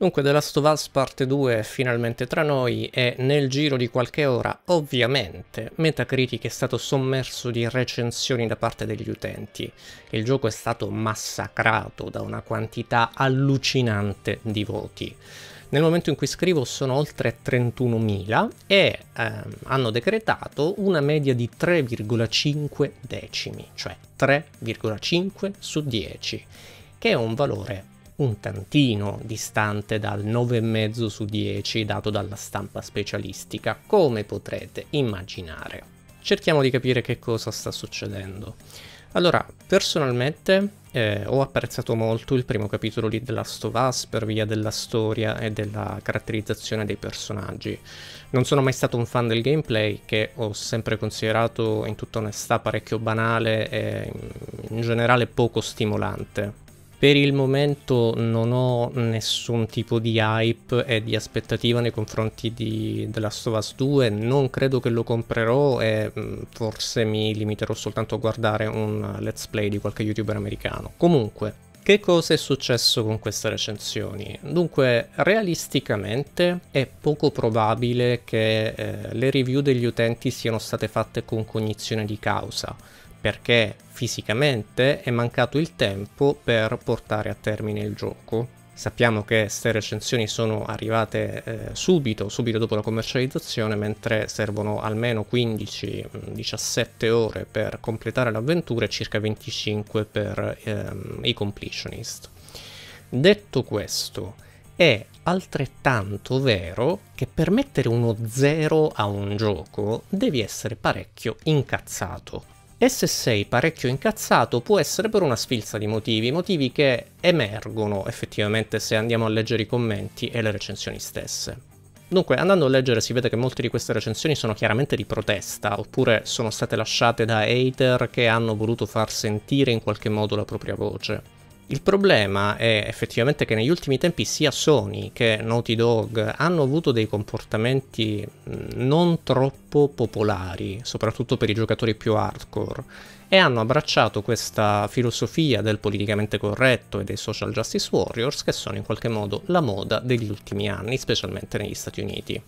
Dunque The Last of Us Parte 2 è finalmente tra noi e nel giro di qualche ora, ovviamente, Metacritic è stato sommerso di recensioni da parte degli utenti. Il gioco è stato massacrato da una quantità allucinante di voti. Nel momento in cui scrivo sono oltre 31.000 e ehm, hanno decretato una media di 3,5 decimi, cioè 3,5 su 10, che è un valore un tantino distante dal 9,5 su 10 dato dalla stampa specialistica, come potrete immaginare. Cerchiamo di capire che cosa sta succedendo. Allora, personalmente eh, ho apprezzato molto il primo capitolo di The Last of Us per via della storia e della caratterizzazione dei personaggi. Non sono mai stato un fan del gameplay, che ho sempre considerato in tutta onestà parecchio banale e in generale poco stimolante per il momento non ho nessun tipo di hype e di aspettativa nei confronti di The Last of Us 2, non credo che lo comprerò e mm, forse mi limiterò soltanto a guardare un let's play di qualche youtuber americano. Comunque, che cosa è successo con queste recensioni? Dunque, realisticamente è poco probabile che eh, le review degli utenti siano state fatte con cognizione di causa perché fisicamente è mancato il tempo per portare a termine il gioco. Sappiamo che queste recensioni sono arrivate eh, subito, subito dopo la commercializzazione, mentre servono almeno 15-17 mm, ore per completare l'avventura e circa 25 per ehm, i completionist. Detto questo, è altrettanto vero che per mettere uno zero a un gioco devi essere parecchio incazzato. E se sei parecchio incazzato può essere per una sfilza di motivi, motivi che emergono effettivamente se andiamo a leggere i commenti e le recensioni stesse. Dunque, andando a leggere si vede che molte di queste recensioni sono chiaramente di protesta, oppure sono state lasciate da hater che hanno voluto far sentire in qualche modo la propria voce. Il problema è effettivamente che negli ultimi tempi sia Sony che Naughty Dog hanno avuto dei comportamenti non troppo popolari, soprattutto per i giocatori più hardcore, e hanno abbracciato questa filosofia del politicamente corretto e dei social justice warriors che sono in qualche modo la moda degli ultimi anni, specialmente negli Stati Uniti.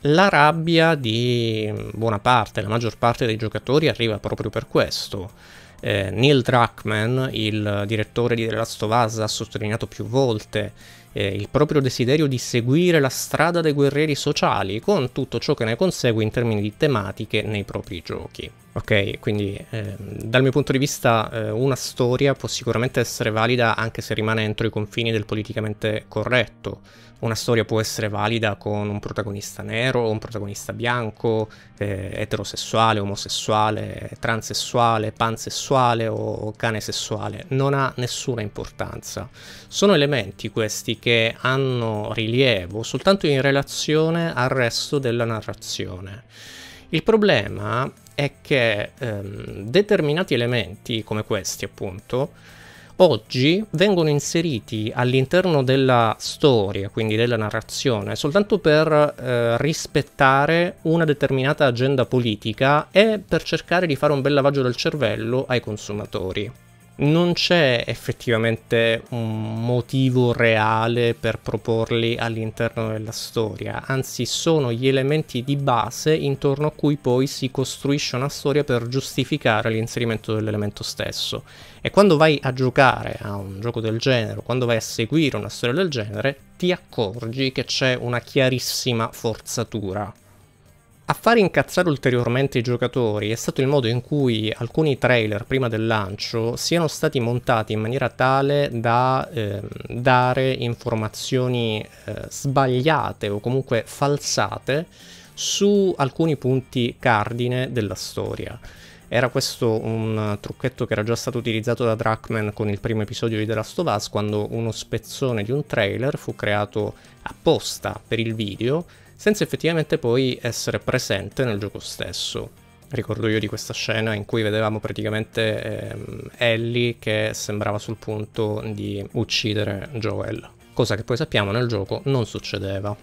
La rabbia di buona parte, la maggior parte dei giocatori arriva proprio per questo eh, Neil Druckmann, il direttore di The Last of Us, ha sottolineato più volte eh, il proprio desiderio di seguire la strada dei guerrieri sociali, con tutto ciò che ne consegue in termini di tematiche nei propri giochi. Ok, quindi eh, dal mio punto di vista eh, una storia può sicuramente essere valida anche se rimane entro i confini del politicamente corretto. Una storia può essere valida con un protagonista nero, un protagonista bianco, eh, eterosessuale, omosessuale, transessuale, pansessuale o cane sessuale. Non ha nessuna importanza. Sono elementi questi che hanno rilievo soltanto in relazione al resto della narrazione. Il problema è che ehm, determinati elementi come questi appunto oggi vengono inseriti all'interno della storia, quindi della narrazione, soltanto per eh, rispettare una determinata agenda politica e per cercare di fare un bel lavaggio del cervello ai consumatori non c'è effettivamente un motivo reale per proporli all'interno della storia, anzi sono gli elementi di base intorno a cui poi si costruisce una storia per giustificare l'inserimento dell'elemento stesso. E quando vai a giocare a un gioco del genere, quando vai a seguire una storia del genere, ti accorgi che c'è una chiarissima forzatura a far incazzare ulteriormente i giocatori è stato il modo in cui alcuni trailer prima del lancio siano stati montati in maniera tale da eh, dare informazioni eh, sbagliate o comunque falsate su alcuni punti cardine della storia. Era questo un trucchetto che era già stato utilizzato da Drachman con il primo episodio di The Last of Us quando uno spezzone di un trailer fu creato apposta per il video senza effettivamente poi essere presente nel gioco stesso. Ricordo io di questa scena in cui vedevamo praticamente ehm, Ellie che sembrava sul punto di uccidere Joel, cosa che poi sappiamo nel gioco non succedeva.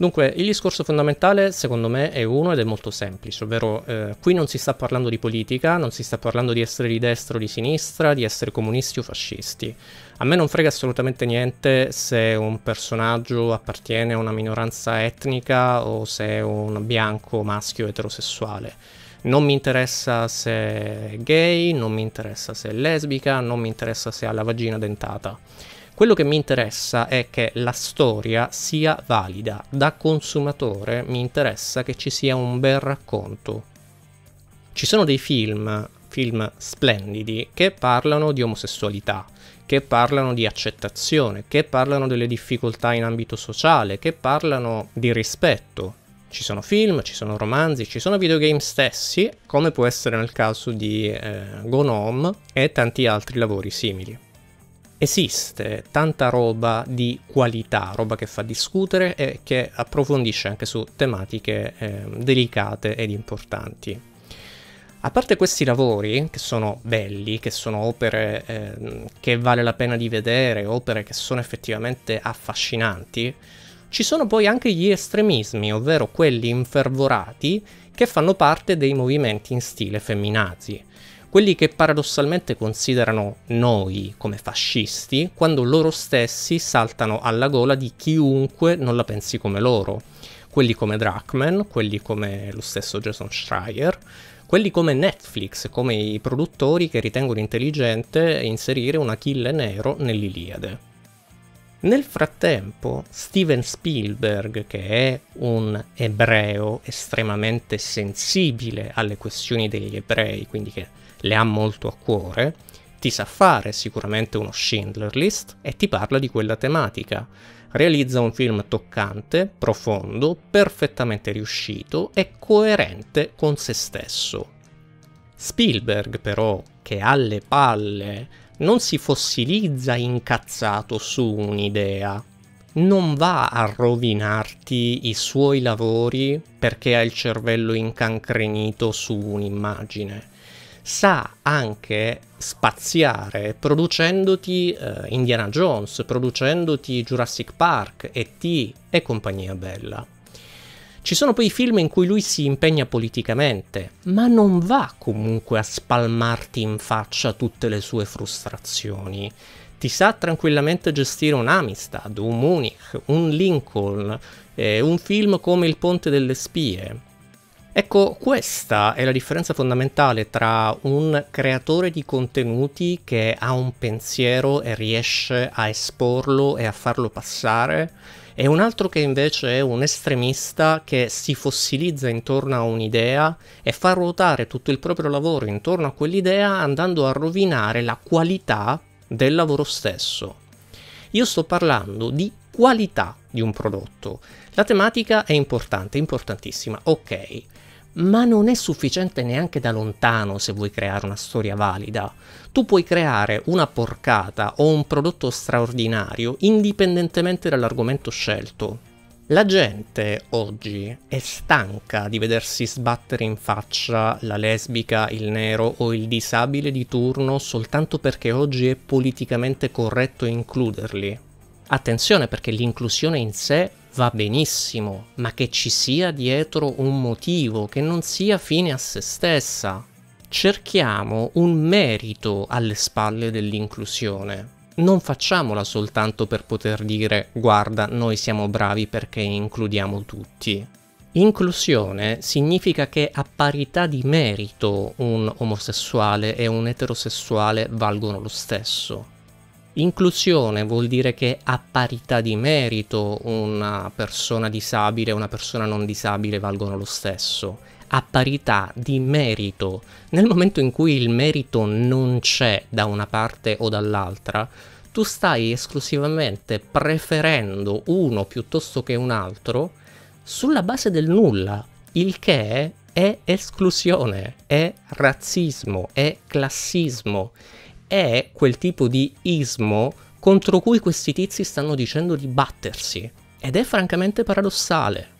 Dunque, il discorso fondamentale secondo me è uno ed è molto semplice, ovvero eh, qui non si sta parlando di politica, non si sta parlando di essere di destra o di sinistra, di essere comunisti o fascisti. A me non frega assolutamente niente se un personaggio appartiene a una minoranza etnica o se è un bianco maschio eterosessuale. Non mi interessa se è gay, non mi interessa se è lesbica, non mi interessa se ha la vagina dentata. Quello che mi interessa è che la storia sia valida. Da consumatore mi interessa che ci sia un bel racconto. Ci sono dei film, film splendidi, che parlano di omosessualità, che parlano di accettazione, che parlano delle difficoltà in ambito sociale, che parlano di rispetto, ci sono film, ci sono romanzi, ci sono videogame stessi, come può essere nel caso di eh, Gnome e tanti altri lavori simili esiste tanta roba di qualità, roba che fa discutere e che approfondisce anche su tematiche eh, delicate ed importanti. A parte questi lavori, che sono belli, che sono opere eh, che vale la pena di vedere, opere che sono effettivamente affascinanti, ci sono poi anche gli estremismi, ovvero quelli infervorati che fanno parte dei movimenti in stile femminazi quelli che paradossalmente considerano noi come fascisti, quando loro stessi saltano alla gola di chiunque non la pensi come loro, quelli come Drachman, quelli come lo stesso Jason Schreier, quelli come Netflix, come i produttori che ritengono intelligente inserire un Achille nero nell'Iliade. Nel frattempo, Steven Spielberg, che è un ebreo estremamente sensibile alle questioni degli ebrei, quindi che le ha molto a cuore, ti sa fare sicuramente uno Schindler List e ti parla di quella tematica. Realizza un film toccante, profondo, perfettamente riuscito e coerente con se stesso. Spielberg però, che ha le palle, non si fossilizza incazzato su un'idea, non va a rovinarti i suoi lavori perché ha il cervello incancrenito su un'immagine sa anche spaziare producendoti eh, Indiana Jones, producendoti Jurassic Park, E.T. e compagnia bella. Ci sono poi i film in cui lui si impegna politicamente, ma non va comunque a spalmarti in faccia tutte le sue frustrazioni. Ti sa tranquillamente gestire un Amistad, un Munich, un Lincoln, eh, un film come Il Ponte delle Spie, Ecco, questa è la differenza fondamentale tra un creatore di contenuti che ha un pensiero e riesce a esporlo e a farlo passare e un altro che invece è un estremista che si fossilizza intorno a un'idea e fa ruotare tutto il proprio lavoro intorno a quell'idea andando a rovinare la qualità del lavoro stesso. Io sto parlando di qualità di un prodotto. La tematica è importante, importantissima, ok, ma non è sufficiente neanche da lontano se vuoi creare una storia valida. Tu puoi creare una porcata o un prodotto straordinario indipendentemente dall'argomento scelto. La gente oggi è stanca di vedersi sbattere in faccia la lesbica, il nero o il disabile di turno soltanto perché oggi è politicamente corretto includerli. Attenzione perché l'inclusione in sé va benissimo, ma che ci sia dietro un motivo, che non sia fine a se stessa. Cerchiamo un merito alle spalle dell'inclusione. Non facciamola soltanto per poter dire guarda, noi siamo bravi perché includiamo tutti. Inclusione significa che a parità di merito un omosessuale e un eterosessuale valgono lo stesso. Inclusione vuol dire che a parità di merito una persona disabile e una persona non disabile valgono lo stesso. A parità di merito. Nel momento in cui il merito non c'è da una parte o dall'altra, tu stai esclusivamente preferendo uno piuttosto che un altro sulla base del nulla, il che è esclusione, è razzismo, è classismo è quel tipo di ismo contro cui questi tizi stanno dicendo di battersi. Ed è francamente paradossale.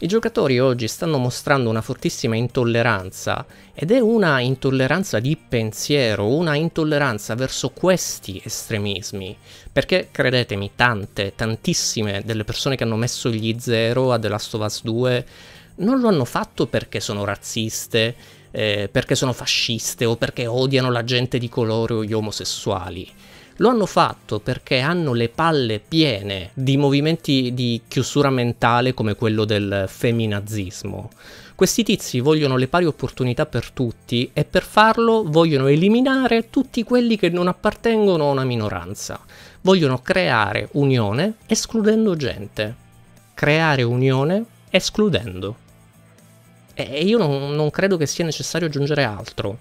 I giocatori oggi stanno mostrando una fortissima intolleranza ed è una intolleranza di pensiero, una intolleranza verso questi estremismi, perché credetemi tante, tantissime delle persone che hanno messo gli zero a The Last of Us 2 non lo hanno fatto perché sono razziste, eh, perché sono fasciste o perché odiano la gente di colore o gli omosessuali. Lo hanno fatto perché hanno le palle piene di movimenti di chiusura mentale come quello del femminazismo. Questi tizi vogliono le pari opportunità per tutti e per farlo vogliono eliminare tutti quelli che non appartengono a una minoranza. Vogliono creare unione escludendo gente. Creare unione escludendo. E io non, non credo che sia necessario aggiungere altro.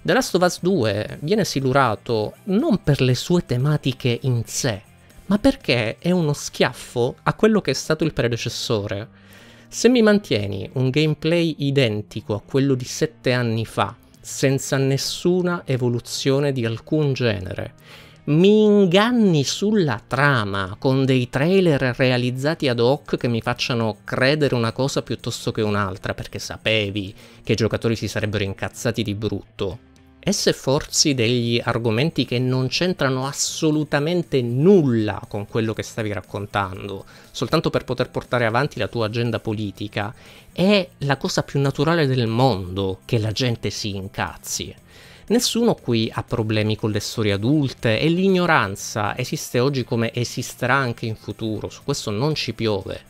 The Last of Us 2 viene silurato non per le sue tematiche in sé, ma perché è uno schiaffo a quello che è stato il predecessore. Se mi mantieni un gameplay identico a quello di sette anni fa, senza nessuna evoluzione di alcun genere, mi inganni sulla trama con dei trailer realizzati ad hoc che mi facciano credere una cosa piuttosto che un'altra, perché sapevi che i giocatori si sarebbero incazzati di brutto. E se forzi degli argomenti che non c'entrano assolutamente nulla con quello che stavi raccontando, soltanto per poter portare avanti la tua agenda politica, è la cosa più naturale del mondo che la gente si incazzi. Nessuno qui ha problemi con le storie adulte e l'ignoranza esiste oggi come esisterà anche in futuro, su questo non ci piove.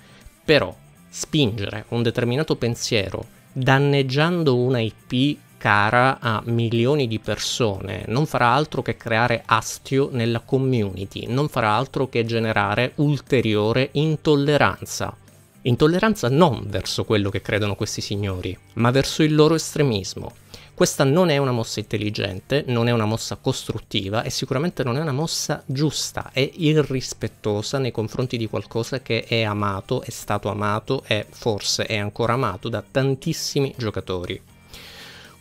Però spingere un determinato pensiero danneggiando una IP cara a milioni di persone, non farà altro che creare astio nella community, non farà altro che generare ulteriore intolleranza. Intolleranza non verso quello che credono questi signori, ma verso il loro estremismo. Questa non è una mossa intelligente, non è una mossa costruttiva e sicuramente non è una mossa giusta, è irrispettosa nei confronti di qualcosa che è amato, è stato amato e forse è ancora amato da tantissimi giocatori.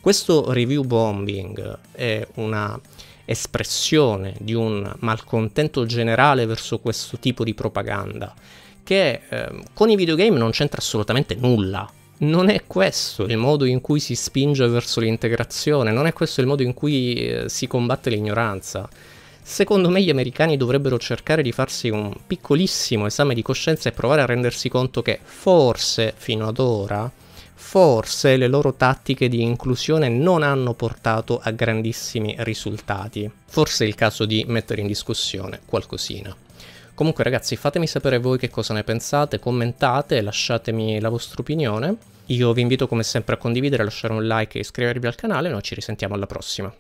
Questo review bombing è una espressione di un malcontento generale verso questo tipo di propaganda che eh, con i videogame non c'entra assolutamente nulla non è questo il modo in cui si spinge verso l'integrazione, non è questo il modo in cui eh, si combatte l'ignoranza. Secondo me gli americani dovrebbero cercare di farsi un piccolissimo esame di coscienza e provare a rendersi conto che forse fino ad ora, forse le loro tattiche di inclusione non hanno portato a grandissimi risultati. Forse è il caso di mettere in discussione qualcosina. Comunque ragazzi fatemi sapere voi che cosa ne pensate, commentate, lasciatemi la vostra opinione io vi invito come sempre a condividere, a lasciare un like e iscrivervi al canale, noi ci risentiamo alla prossima.